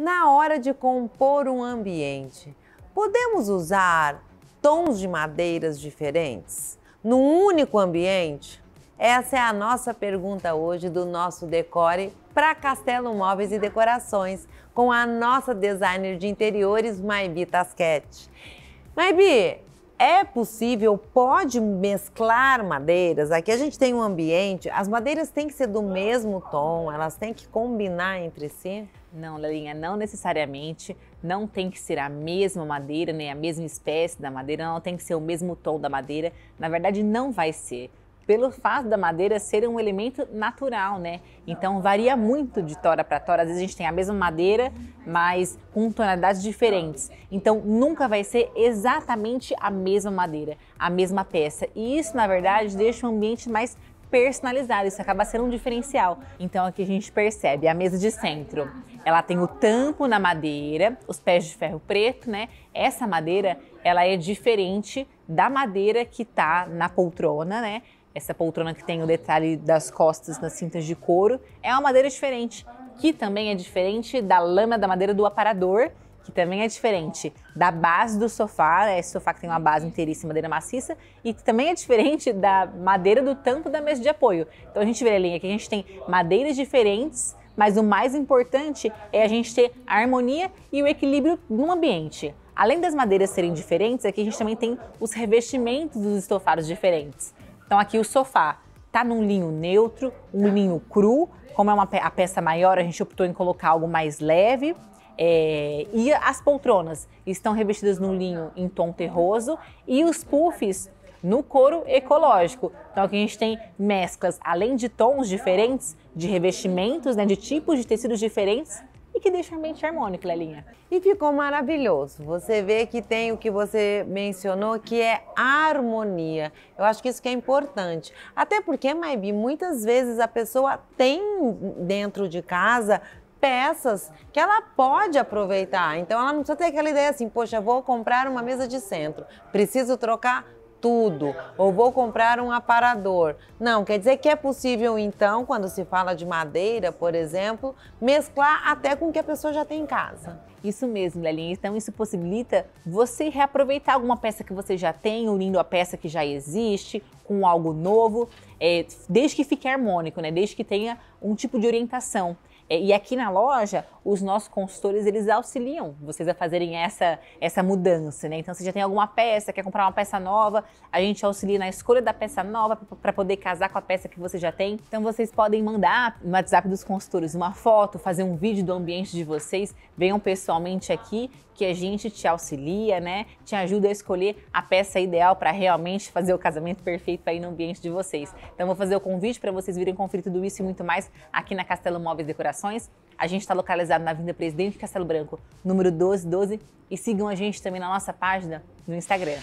na hora de compor um ambiente. Podemos usar tons de madeiras diferentes num único ambiente? Essa é a nossa pergunta hoje do nosso decore para Castelo Móveis e Decorações, com a nossa designer de interiores, Maibi Tasquete. Maibi, é possível, pode mesclar madeiras. Aqui a gente tem um ambiente, as madeiras têm que ser do mesmo tom, elas têm que combinar entre si. Não, Lelinha, não necessariamente. Não tem que ser a mesma madeira, nem a mesma espécie da madeira, não tem que ser o mesmo tom da madeira. Na verdade, não vai ser pelo fato da madeira ser um elemento natural, né? Então varia muito de tora para tora. Às vezes a gente tem a mesma madeira, mas com tonalidades diferentes. Então nunca vai ser exatamente a mesma madeira, a mesma peça. E isso, na verdade, deixa o ambiente mais personalizado, isso acaba sendo um diferencial. Então aqui a gente percebe a mesa de centro. Ela tem o tampo na madeira, os pés de ferro preto, né? Essa madeira, ela é diferente da madeira que tá na poltrona, né? Essa poltrona que tem o detalhe das costas nas cintas de couro é uma madeira diferente, que também é diferente da lama da madeira do aparador, que também é diferente da base do sofá, é esse sofá que tem uma base inteiriça em madeira é maciça, e também é diferente da madeira do tampo da mesa de apoio. Então a gente vê ali que a gente tem madeiras diferentes, mas o mais importante é a gente ter a harmonia e o equilíbrio no ambiente. Além das madeiras serem diferentes, aqui a gente também tem os revestimentos dos estofados diferentes. Então aqui o sofá tá num linho neutro, um linho cru. Como é uma, a peça maior, a gente optou em colocar algo mais leve. É, e as poltronas estão revestidas num linho em tom terroso e os puffs no couro ecológico. Então aqui a gente tem mesclas, além de tons diferentes, de revestimentos, né, de tipos de tecidos diferentes, que deixa a mente harmônica, Lelinha. E ficou maravilhoso. Você vê que tem o que você mencionou, que é harmonia. Eu acho que isso que é importante. Até porque, Maibi, muitas vezes a pessoa tem dentro de casa peças que ela pode aproveitar. Então ela não precisa ter aquela ideia assim, poxa, vou comprar uma mesa de centro, preciso trocar tudo, ou vou comprar um aparador. Não, quer dizer que é possível, então, quando se fala de madeira, por exemplo, mesclar até com o que a pessoa já tem em casa. Isso mesmo, Lelinha. Então, isso possibilita você reaproveitar alguma peça que você já tem, unindo a peça que já existe com algo novo, é, desde que fique harmônico, né? desde que tenha um tipo de orientação. É, e aqui na loja, os nossos consultores, eles auxiliam vocês a fazerem essa, essa mudança, né? Então, se já tem alguma peça, quer comprar uma peça nova, a gente auxilia na escolha da peça nova para poder casar com a peça que você já tem. Então, vocês podem mandar no WhatsApp dos consultores uma foto, fazer um vídeo do ambiente de vocês, venham pessoalmente aqui que a gente te auxilia, né? Te ajuda a escolher a peça ideal para realmente fazer o casamento perfeito aí no ambiente de vocês. Então, vou fazer o convite para vocês virem conferir tudo isso e muito mais aqui na Castelo Móveis Decoração comunicações. A gente está localizado na Avenida Presidente Castelo Branco, número 1212. E sigam a gente também na nossa página no Instagram.